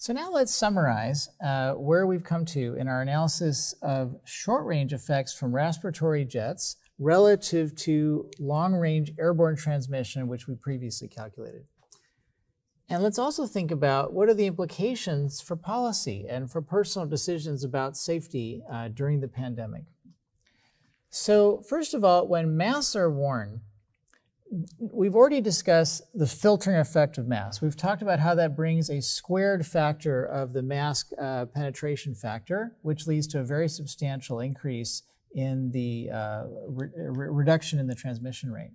So now let's summarize uh, where we've come to in our analysis of short-range effects from respiratory jets relative to long-range airborne transmission, which we previously calculated. And let's also think about what are the implications for policy and for personal decisions about safety uh, during the pandemic. So first of all, when masks are worn, we've already discussed the filtering effect of mass. We've talked about how that brings a squared factor of the mass uh, penetration factor, which leads to a very substantial increase in the uh, uh, re reduction in the transmission rate.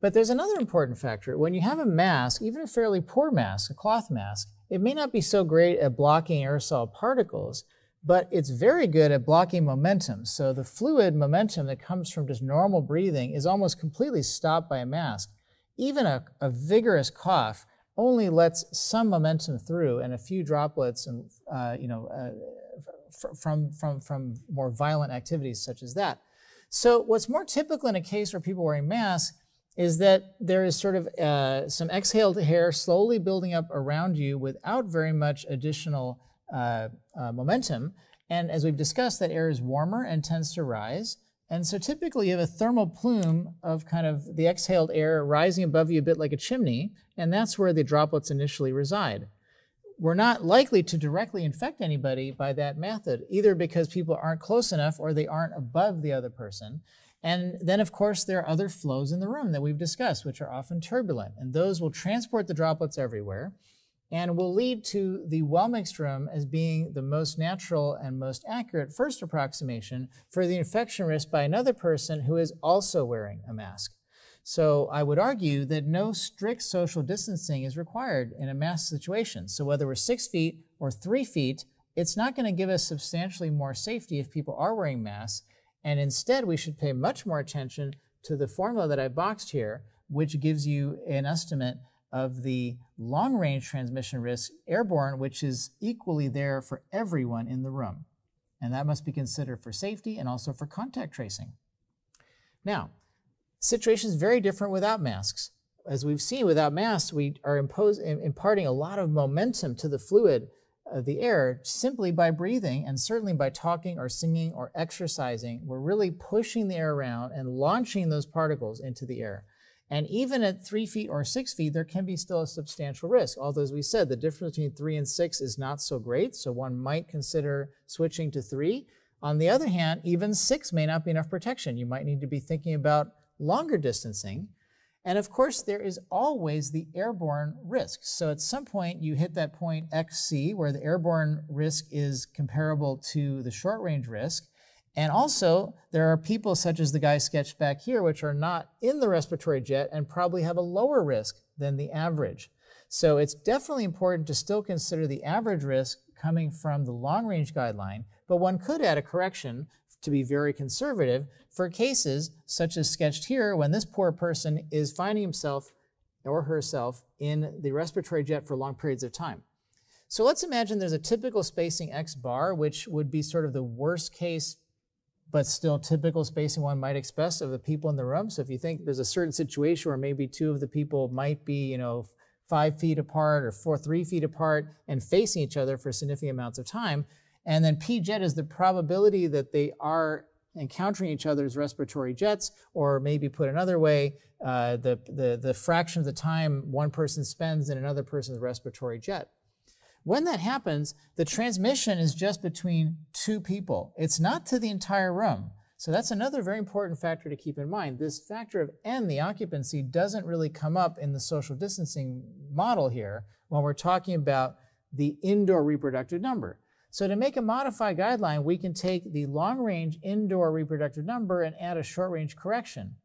But there's another important factor. When you have a mask, even a fairly poor mask, a cloth mask, it may not be so great at blocking aerosol particles, but it's very good at blocking momentum. So the fluid momentum that comes from just normal breathing is almost completely stopped by a mask. Even a, a vigorous cough only lets some momentum through and a few droplets and, uh, you know, uh, from, from, from more violent activities such as that. So what's more typical in a case where people wearing masks is that there is sort of uh, some exhaled hair slowly building up around you without very much additional uh, uh, momentum. And as we've discussed, that air is warmer and tends to rise. And so typically you have a thermal plume of kind of the exhaled air rising above you a bit like a chimney, and that's where the droplets initially reside. We're not likely to directly infect anybody by that method, either because people aren't close enough or they aren't above the other person. And then, of course, there are other flows in the room that we've discussed, which are often turbulent, and those will transport the droplets everywhere and will lead to the room as being the most natural and most accurate first approximation for the infection risk by another person who is also wearing a mask. So I would argue that no strict social distancing is required in a mask situation. So whether we're six feet or three feet, it's not going to give us substantially more safety if people are wearing masks. And instead, we should pay much more attention to the formula that I boxed here, which gives you an estimate of the long range transmission risk airborne, which is equally there for everyone in the room. And that must be considered for safety and also for contact tracing. Now, situation is very different without masks. As we've seen, without masks, we are impose, imparting a lot of momentum to the fluid of the air simply by breathing and certainly by talking or singing or exercising. We're really pushing the air around and launching those particles into the air. And even at three feet or six feet, there can be still a substantial risk. Although, as we said, the difference between three and six is not so great, so one might consider switching to three. On the other hand, even six may not be enough protection. You might need to be thinking about longer distancing. And of course, there is always the airborne risk. So at some point, you hit that point XC where the airborne risk is comparable to the short range risk. And also, there are people such as the guy sketched back here, which are not in the respiratory jet and probably have a lower risk than the average. So it's definitely important to still consider the average risk coming from the long range guideline, but one could add a correction to be very conservative for cases such as sketched here when this poor person is finding himself or herself in the respiratory jet for long periods of time. So let's imagine there's a typical spacing X bar, which would be sort of the worst case but still typical spacing one might expect of the people in the room. So if you think there's a certain situation where maybe two of the people might be, you know, five feet apart or four, three feet apart and facing each other for significant amounts of time. And then P jet is the probability that they are encountering each other's respiratory jets, or maybe put another way, uh, the, the, the fraction of the time one person spends in another person's respiratory jet. When that happens, the transmission is just between two people. It's not to the entire room. So that's another very important factor to keep in mind. This factor of n, the occupancy, doesn't really come up in the social distancing model here when we're talking about the indoor reproductive number. So to make a modified guideline, we can take the long range indoor reproductive number and add a short range correction.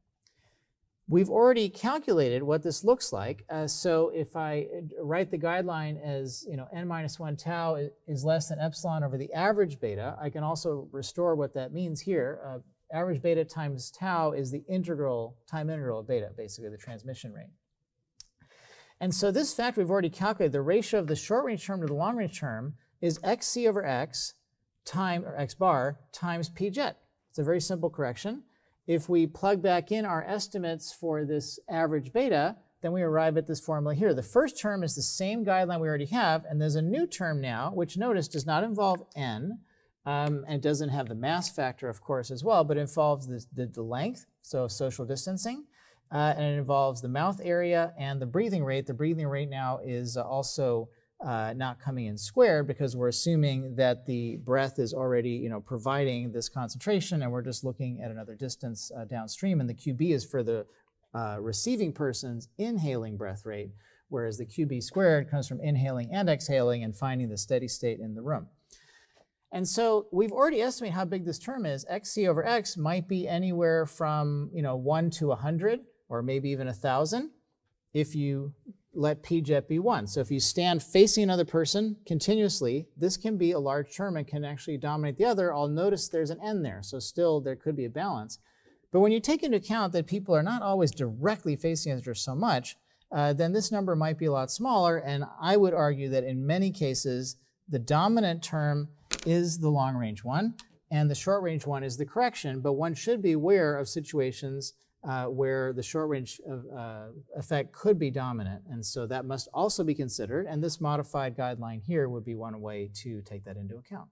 We've already calculated what this looks like. Uh, so if I write the guideline as, you know, n minus 1 tau is less than epsilon over the average beta, I can also restore what that means here. Uh, average beta times tau is the integral, time integral of beta, basically the transmission rate. And so this fact we've already calculated, the ratio of the short range term to the long range term is xc over x time, or x bar, times p jet. It's a very simple correction. If we plug back in our estimates for this average beta, then we arrive at this formula here. The first term is the same guideline we already have, and there's a new term now, which notice does not involve n, um, and doesn't have the mass factor, of course, as well, but involves the, the, the length, so social distancing, uh, and it involves the mouth area and the breathing rate. The breathing rate now is uh, also uh, not coming in squared because we're assuming that the breath is already you know providing this concentration and we're just looking at another distance uh, downstream and the QB is for the uh, receiving person's inhaling breath rate whereas the QB squared comes from inhaling and exhaling and finding the steady state in the room. And so we've already estimated how big this term is. XC over X might be anywhere from you know 1 to 100 or maybe even 1,000 if you let PJET be 1. So if you stand facing another person continuously, this can be a large term and can actually dominate the other. I'll notice there's an n there, so still there could be a balance. But when you take into account that people are not always directly facing each other so much, uh, then this number might be a lot smaller. And I would argue that in many cases, the dominant term is the long range one, and the short range one is the correction. But one should be aware of situations uh, where the short range uh, effect could be dominant. And so that must also be considered. And this modified guideline here would be one way to take that into account.